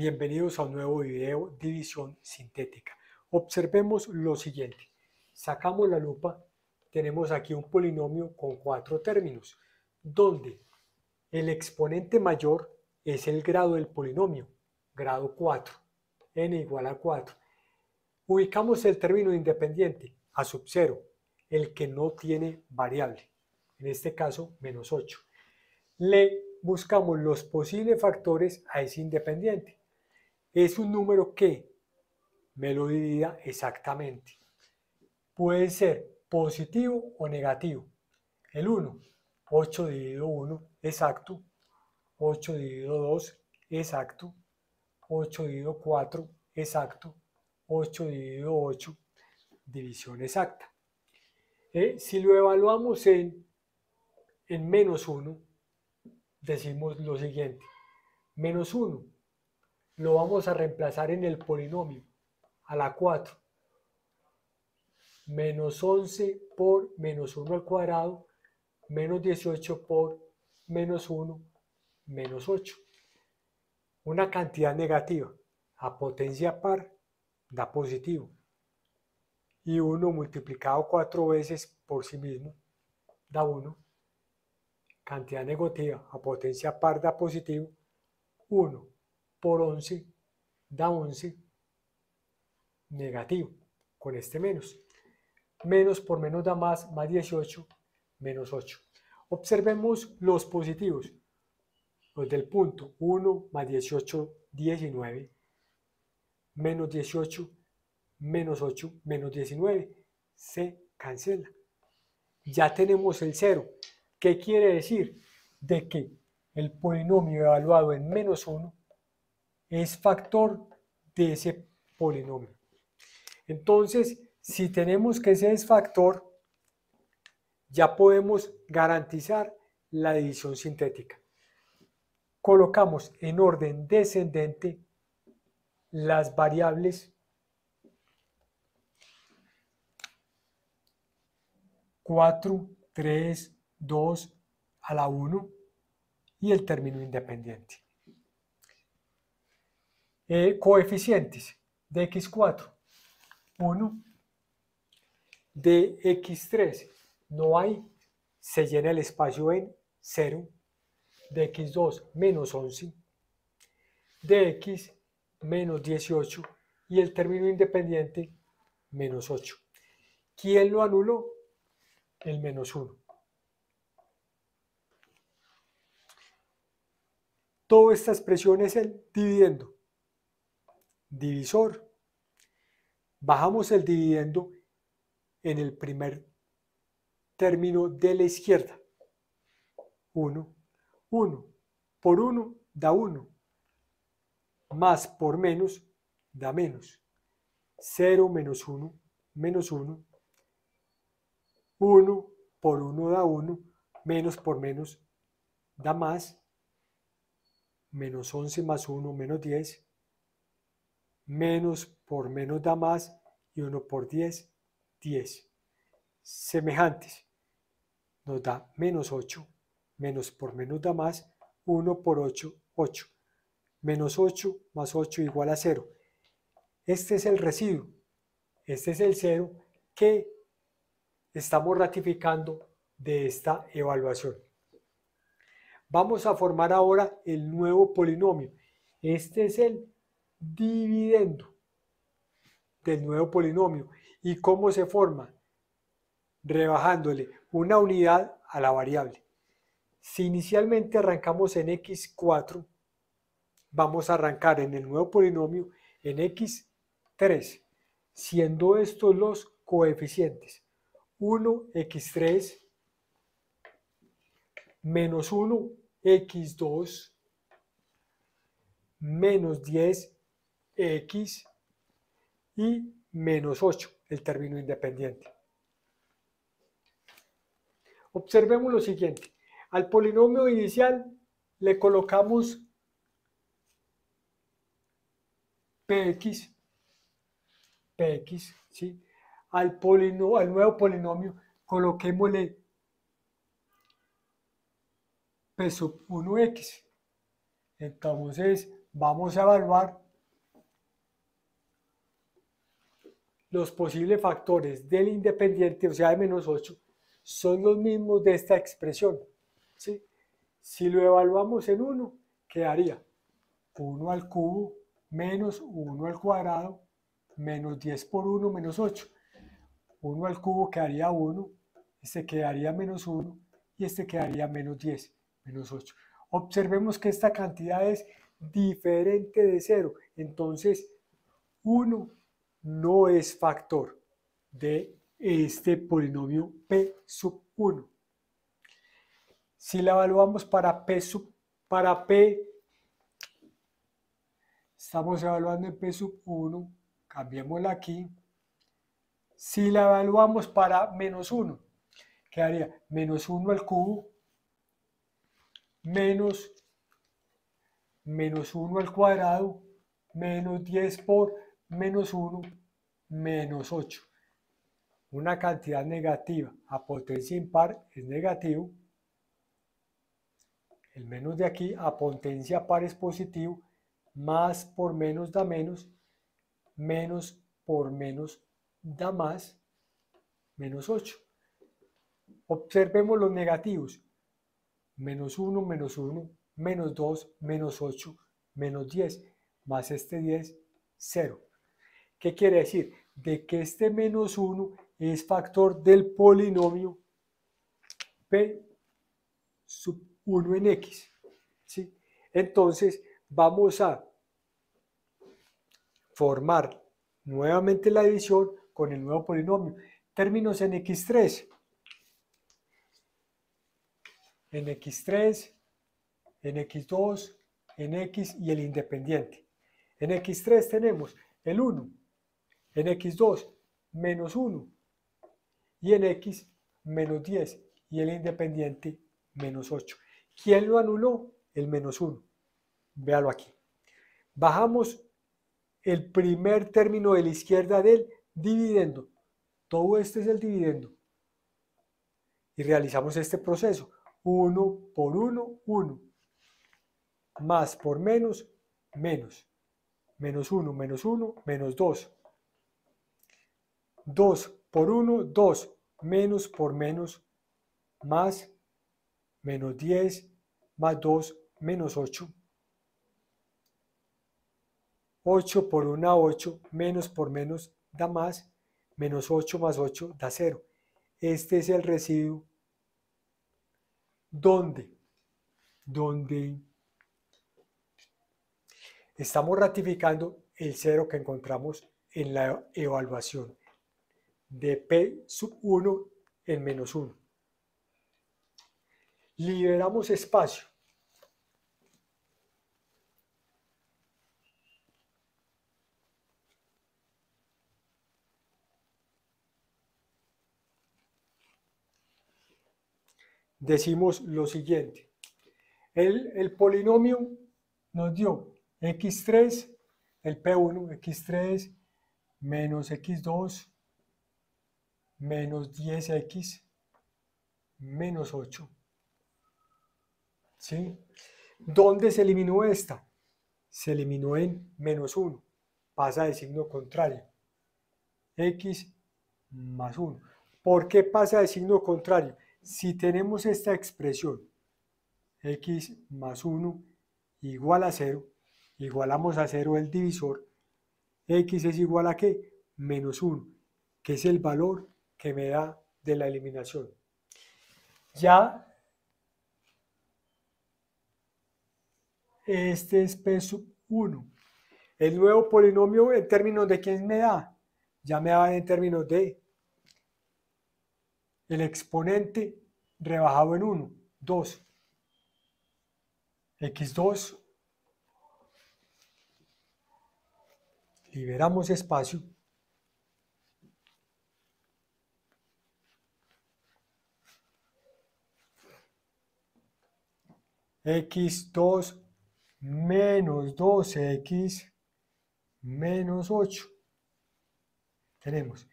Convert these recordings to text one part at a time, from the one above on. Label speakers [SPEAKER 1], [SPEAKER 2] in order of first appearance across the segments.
[SPEAKER 1] Bienvenidos a un nuevo video División Sintética. Observemos lo siguiente. Sacamos la lupa, tenemos aquí un polinomio con cuatro términos, donde el exponente mayor es el grado del polinomio, grado 4, n igual a 4. Ubicamos el término independiente a sub 0, el que no tiene variable, en este caso menos 8. Le buscamos los posibles factores a ese independiente es un número que me lo divida exactamente. Puede ser positivo o negativo. El 1, 8 dividido 1, exacto. 8 dividido 2, exacto. 8 dividido 4, exacto. 8 dividido 8, división exacta. Eh, si lo evaluamos en, en menos 1, decimos lo siguiente. Menos 1 lo vamos a reemplazar en el polinomio, a la 4. Menos 11 por menos 1 al cuadrado, menos 18 por menos 1, menos 8. Una cantidad negativa a potencia par da positivo. Y 1 multiplicado 4 veces por sí mismo da 1. Cantidad negativa a potencia par da positivo, 1 por 11 da 11 negativo, con este menos. Menos por menos da más, más 18, menos 8. Observemos los positivos, los del punto 1 más 18, 19, menos 18, menos 8, menos 19, se cancela. Ya tenemos el 0. ¿Qué quiere decir? De que el polinomio evaluado en menos 1 es factor de ese polinomio. Entonces, si tenemos que ese es factor, ya podemos garantizar la división sintética. Colocamos en orden descendente las variables 4, 3, 2 a la 1 y el término independiente. Eh, coeficientes de x4, 1, de x3, no hay, se llena el espacio en 0, de x2, menos 11, de x, menos 18, y el término independiente, menos 8. ¿Quién lo anuló? El menos 1. Toda esta expresión es el dividendo divisor. Bajamos el dividendo en el primer término de la izquierda. 1, 1. Por 1 da 1. Más por menos da menos. 0 menos 1, menos 1. 1 por 1 da 1. Menos por menos da más. Menos 11 más 1, menos 10 menos por menos da más y 1 por 10, 10. Semejantes, nos da menos 8, menos por menos da más, 1 por 8, 8. Menos 8 más 8 igual a 0. Este es el residuo, este es el 0 que estamos ratificando de esta evaluación. Vamos a formar ahora el nuevo polinomio. Este es el dividendo del nuevo polinomio. ¿Y cómo se forma? Rebajándole una unidad a la variable. Si inicialmente arrancamos en x4, vamos a arrancar en el nuevo polinomio en x3, siendo estos los coeficientes. 1, x3, menos 1, x2, menos 10, x y menos 8, el término independiente. Observemos lo siguiente. Al polinomio inicial le colocamos px, px, ¿sí? Al, polino, al nuevo polinomio coloquémosle p sub 1x. Entonces vamos a evaluar los posibles factores del independiente, o sea, de menos 8, son los mismos de esta expresión. Si lo evaluamos en 1, quedaría 1 al cubo menos 1 al cuadrado menos 10 por 1 menos 8. 1 al cubo quedaría 1, este quedaría menos 1 y este quedaría menos 10, menos 8. Observemos que esta cantidad es diferente de 0, entonces 1 no es factor de este polinomio P sub 1. Si la evaluamos para P para P, estamos evaluando en P sub 1, cambiémosla aquí. Si la evaluamos para menos 1, quedaría menos 1 al cubo, menos menos 1 al cuadrado, menos 10 por menos 1, menos 8. Una cantidad negativa a potencia impar es negativo. El menos de aquí a potencia par es positivo. Más por menos da menos. Menos por menos da más. Menos 8. Observemos los negativos. Menos 1, menos 1, menos 2, menos 8, menos 10. Más este 10, 0. ¿Qué quiere decir? De que este menos 1 es factor del polinomio P sub 1 en X. Entonces vamos a formar nuevamente la división con el nuevo polinomio. Términos en X3. En X3, en X2, en X y el independiente. En X3 tenemos el 1 en x2 menos 1 y en x menos 10 y el independiente menos 8. ¿Quién lo anuló? El menos 1. Véalo aquí. Bajamos el primer término de la izquierda del dividendo. Todo este es el dividendo. Y realizamos este proceso. 1 por 1, 1. Más por menos, menos. Menos 1, menos 1, menos 2. 2 por 1, 2, menos por menos, más, menos 10, más 2, menos 8. 8 por 1, 8, menos por menos da más, menos 8 más 8 da 0. Este es el residuo donde, donde estamos ratificando el 0 que encontramos en la evaluación de P sub 1 en menos 1. Liberamos espacio. Decimos lo siguiente. El, el polinomio nos dio x3, el P1, x3 menos x2 menos 10x menos 8. ¿Sí? ¿Dónde se eliminó esta? Se eliminó en menos 1. Pasa de signo contrario. X más 1. ¿Por qué pasa de signo contrario? Si tenemos esta expresión, x más 1 igual a 0, igualamos a 0 el divisor, x es igual a qué? Menos 1, que es el valor que me da de la eliminación. Ya este es P 1. El nuevo polinomio en términos de quién me da, ya me da en términos de el exponente rebajado en 1, 2. X2. Liberamos espacio. x2 menos 2x menos 8. Tenemos.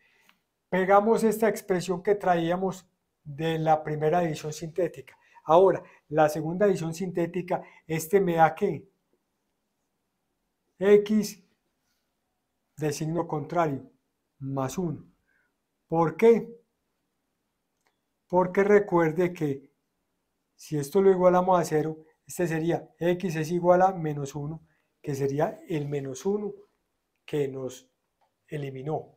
[SPEAKER 1] Pegamos esta expresión que traíamos de la primera división sintética. Ahora, la segunda división sintética, este me da que x de signo contrario, más 1. ¿Por qué? Porque recuerde que si esto lo igualamos a 0, este sería x es igual a menos 1, que sería el menos 1 que nos eliminó.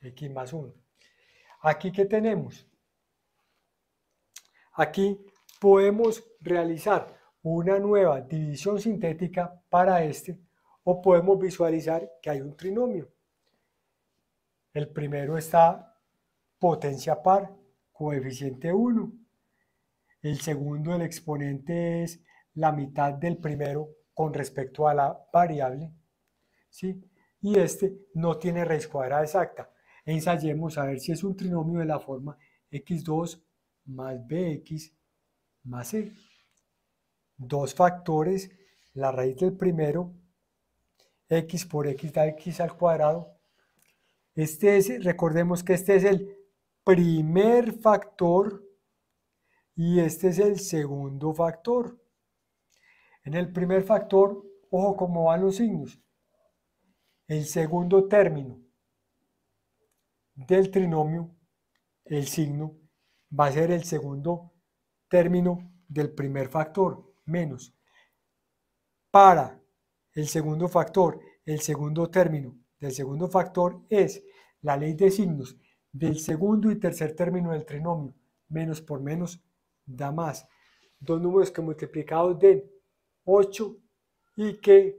[SPEAKER 1] x más 1. Aquí, ¿qué tenemos? Aquí podemos realizar una nueva división sintética para este o podemos visualizar que hay un trinomio. El primero está potencia par, coeficiente 1. El segundo, el exponente es la mitad del primero con respecto a la variable. ¿sí? Y este no tiene raíz cuadrada exacta. Ensayemos a ver si es un trinomio de la forma x2 más bx más c. E. Dos factores, la raíz del primero, x por x da x al cuadrado, este es, recordemos que este es el primer factor y este es el segundo factor. En el primer factor, ojo cómo van los signos. El segundo término del trinomio, el signo, va a ser el segundo término del primer factor, menos. Para el segundo factor, el segundo término del segundo factor es la ley de signos del segundo y tercer término del trinomio. Menos por menos da más. Dos números que multiplicados den 8 y que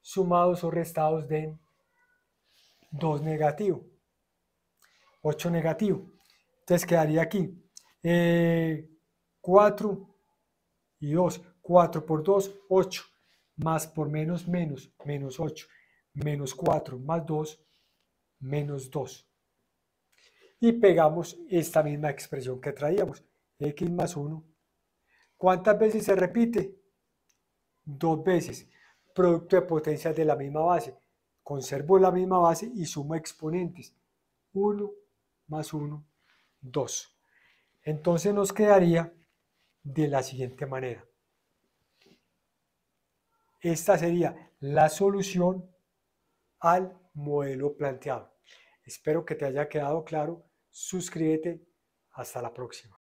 [SPEAKER 1] sumados o restados den 2 negativo. 8 negativo. Entonces quedaría aquí 4 eh, y 2. 4 por 2, 8. Más por menos, menos, menos 8 menos 4 más 2, menos 2. Y pegamos esta misma expresión que traíamos, x más 1. ¿Cuántas veces se repite? Dos veces. Producto de potencias de la misma base. Conservo la misma base y sumo exponentes. 1 más 1, 2. Entonces nos quedaría de la siguiente manera. Esta sería la solución al modelo planteado. Espero que te haya quedado claro. Suscríbete. Hasta la próxima.